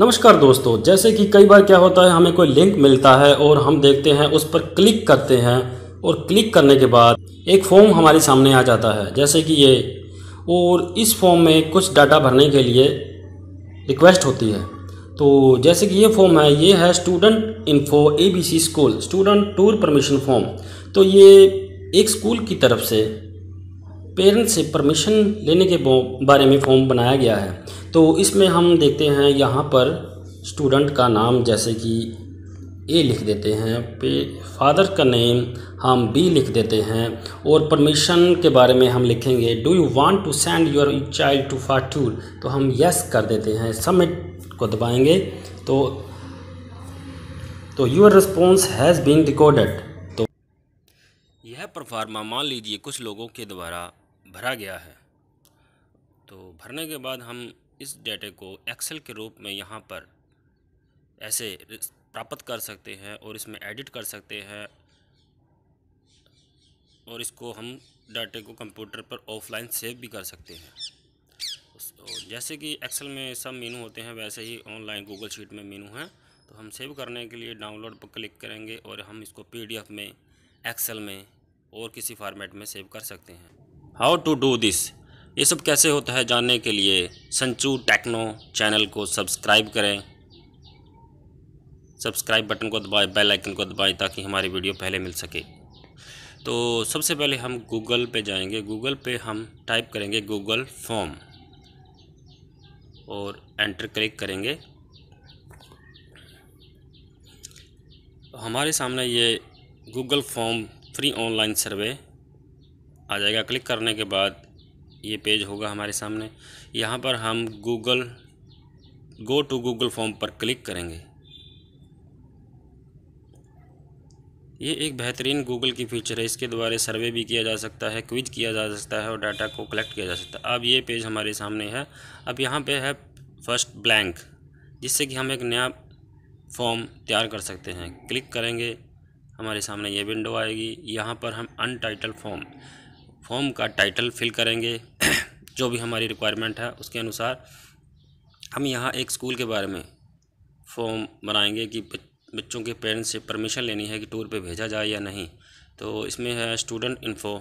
नमस्कार दोस्तों जैसे कि कई बार क्या होता है हमें कोई लिंक मिलता है और हम देखते हैं उस पर क्लिक करते हैं और क्लिक करने के बाद एक फॉर्म हमारे सामने आ जाता है जैसे कि ये और इस फॉर्म में कुछ डाटा भरने के लिए रिक्वेस्ट होती है तो जैसे कि ये फॉर्म है ये है student info A B C school student tour permission form तो ये एक स्कूल की तरफ से पेरेंट्स से परमिशन लेने के बारे में फॉर्म बनाया गया है तो इसमें हम देखते हैं यहाँ पर स्टूडेंट का नाम जैसे कि ए लिख देते हैं पे फादर का नेम हम बी लिख देते हैं और परमिशन के बारे में हम लिखेंगे do you want to send your child to for tour तो हम यस कर देते हैं सबमिट को दबाएंगे तो तो your response has been recorded तो यह परफार्मा मान लीजिए कुछ लोगों के द्वारा भरा गया है तो भरने के बाद हम इस डेटे को एक्सेल के रूप में यहाँ पर ऐसे प्राप्त कर सकते हैं और इसमें एडिट कर सकते हैं और इसको हम डाटे को कंप्यूटर पर ऑफलाइन सेव भी कर सकते हैं तो जैसे कि एक्सेल में सब मीनू होते हैं वैसे ही ऑनलाइन गूगल शीट में मीनू हैं तो हम सेव करने के लिए डाउनलोड पर क्लिक करेंगे और हम इसको पीडीएफ में एक्सेल में और किसी फॉर्मेट में सेव कर सकते हैं हाउ टू डू दिस ये सब कैसे होता है जानने के लिए संचू टेक्नो चैनल को सब्सक्राइब करें सब्सक्राइब बटन को दबाएं बेल आइकन को दबाएं ताकि हमारी वीडियो पहले मिल सके तो सबसे पहले हम गूगल पे जाएंगे गूगल पे हम टाइप करेंगे गूगल फॉर्म और एंटर क्लिक करेंगे हमारे सामने ये Google form free online survey आ जाएगा क्लिक करने के बाद ये पेज होगा हमारे सामने यहाँ पर हम Google go to Google form पर क्लिक करेंगे ये एक बेहतरीन गूगल की फीचर है इसके द्वारा सर्वे भी किया जा सकता है क्विज किया जा सकता है और डाटा को कलेक्ट किया जा सकता है अब ये पेज हमारे सामने है अब यहाँ पे है फर्स्ट ब्लैंक जिससे कि हम एक नया फॉर्म तैयार कर सकते हैं क्लिक करेंगे हमारे सामने ये विंडो आएगी यहाँ पर हम अनटाइटल फॉर्म फॉर्म का टाइटल फिल करेंगे जो भी हमारी रिक्वायरमेंट है उसके अनुसार हम यहाँ एक स्कूल के बारे में फॉर्म बनाएंगे कि बच्चों के पेरेंट्स से परमिशन लेनी है कि टूर पे भेजा जाए या नहीं तो इसमें है student info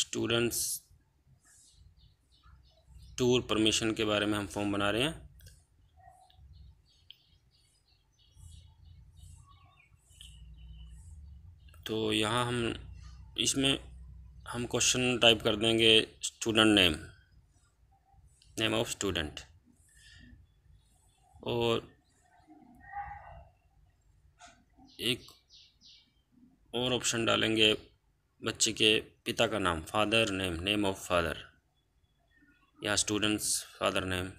students tour permission के बारे में हम फॉर्म बना रहे हैं तो यहाँ हम इसमें हम क्वेश्चन टाइप कर देंगे student name name of student और एक और ऑप्शन डालेंगे बच्चे के पिता का नाम father name name of father या स्टूडेंट्स फादर नेम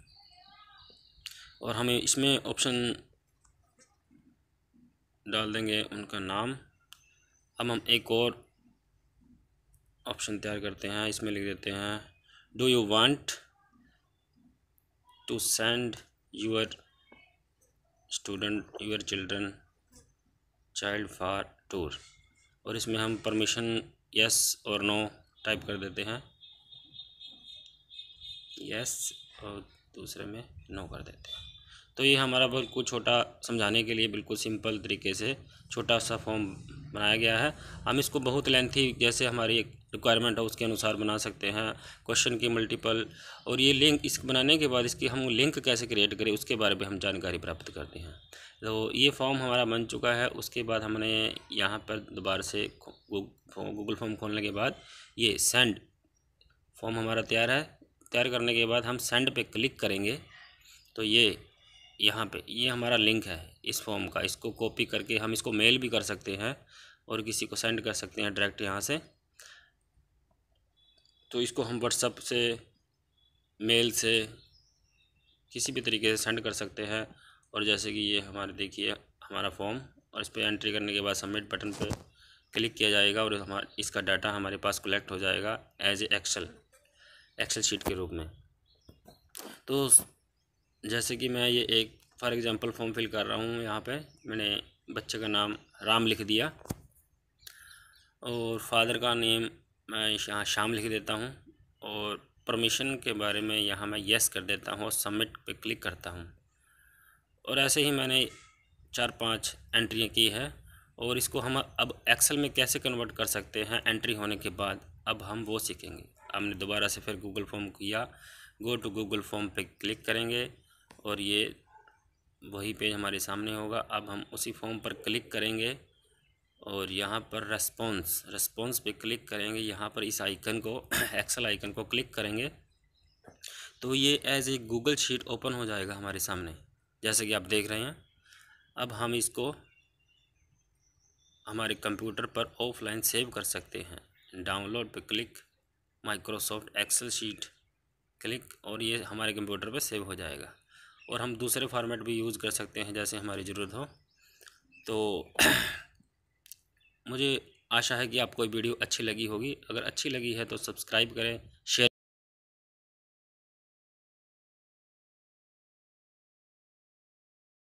और हमें इसमें ऑप्शन डाल देंगे उनका नाम अब हम एक और ऑप्शन तैयार करते हैं इसमें लिख देते हैं do you want to send your student your children child for tour और इसमें हम परमिशन यस और नो टाइप कर देते हैं यस और दूसरे में नो कर देते हैं तो ये हमारा बिल्कुल छोटा समझाने के लिए बिल्कुल सिंपल तरीके से छोटा सा फॉर्म बनाया गया है हम इसको बहुत लेंथी जैसे हमारी एक रिक्वायरमेंट है उसके अनुसार बना सकते हैं क्वेश्चन की मल्टीपल और ये लिंक इस बनाने के बाद इसकी हम लिंक कैसे क्रिएट करें उसके बारे में हम जानकारी प्राप्त करते हैं तो ये फॉर्म हमारा बन चुका है उसके बाद हमने यहाँ पर दोबारा से गूगल फॉर्म खोलने के बाद ये सेंड फॉर्म हमारा तैयार है तैयार करने के बाद हम सेंड पे क्लिक करेंगे तो ये यहाँ पे ये हमारा लिंक है इस फॉर्म का इसको कॉपी करके हम इसको मेल भी कर सकते हैं और किसी को सेंड कर सकते हैं डायरेक्ट यहाँ से तो इसको हम व्हाट्सअप से मेल से किसी भी तरीके से सेंड कर सकते हैं और जैसे कि ये हमारे देखिए हमारा फॉर्म और इस पर एंट्री करने के बाद सबमिट बटन पर क्लिक किया जाएगा और हमारा इसका डाटा हमारे पास कलेक्ट हो जाएगा as a Excel Excel sheet के रूप में तो जैसे कि मैं ये एक फॉर एग्ज़ाम्पल फॉर्म फिल कर रहा हूँ यहाँ पे मैंने बच्चे का नाम राम लिख दिया और फादर का नेम मैं यहाँ शाम लिख देता हूँ और परमिशन के बारे में यहाँ मैं यस कर देता हूँ और सबमिट पे क्लिक करता हूँ और ऐसे ही मैंने चार पांच एंट्रियाँ की है और इसको हम अब एक्सेल में कैसे कन्वर्ट कर सकते हैं एंट्री होने के बाद अब हम वो सीखेंगे हमने दोबारा से फिर गूगल फॉर्म किया गो टू गूगल फॉर्म पे क्लिक करेंगे और ये वही पेज हमारे सामने होगा अब हम उसी फॉर्म पर क्लिक करेंगे और यहाँ पर रेस्पॉन्स रेस्पॉन्स पे क्लिक करेंगे यहाँ पर इस आइकन को एक्सेल आइकन को क्लिक करेंगे तो ये as a Google sheet open हो जाएगा हमारे सामने जैसे कि आप देख रहे हैं अब हम इसको हमारे कंप्यूटर पर ऑफलाइन सेव कर सकते हैं डाउनलोड पे click Microsoft Excel sheet click और ये हमारे कंप्यूटर पर सेव हो जाएगा और हम दूसरे फॉर्मेट भी यूज़ कर सकते हैं जैसे हमारी ज़रूरत हो तो मुझे आशा है कि आपको वीडियो अच्छी लगी होगी अगर अच्छी लगी है तो सब्सक्राइब करें शेयर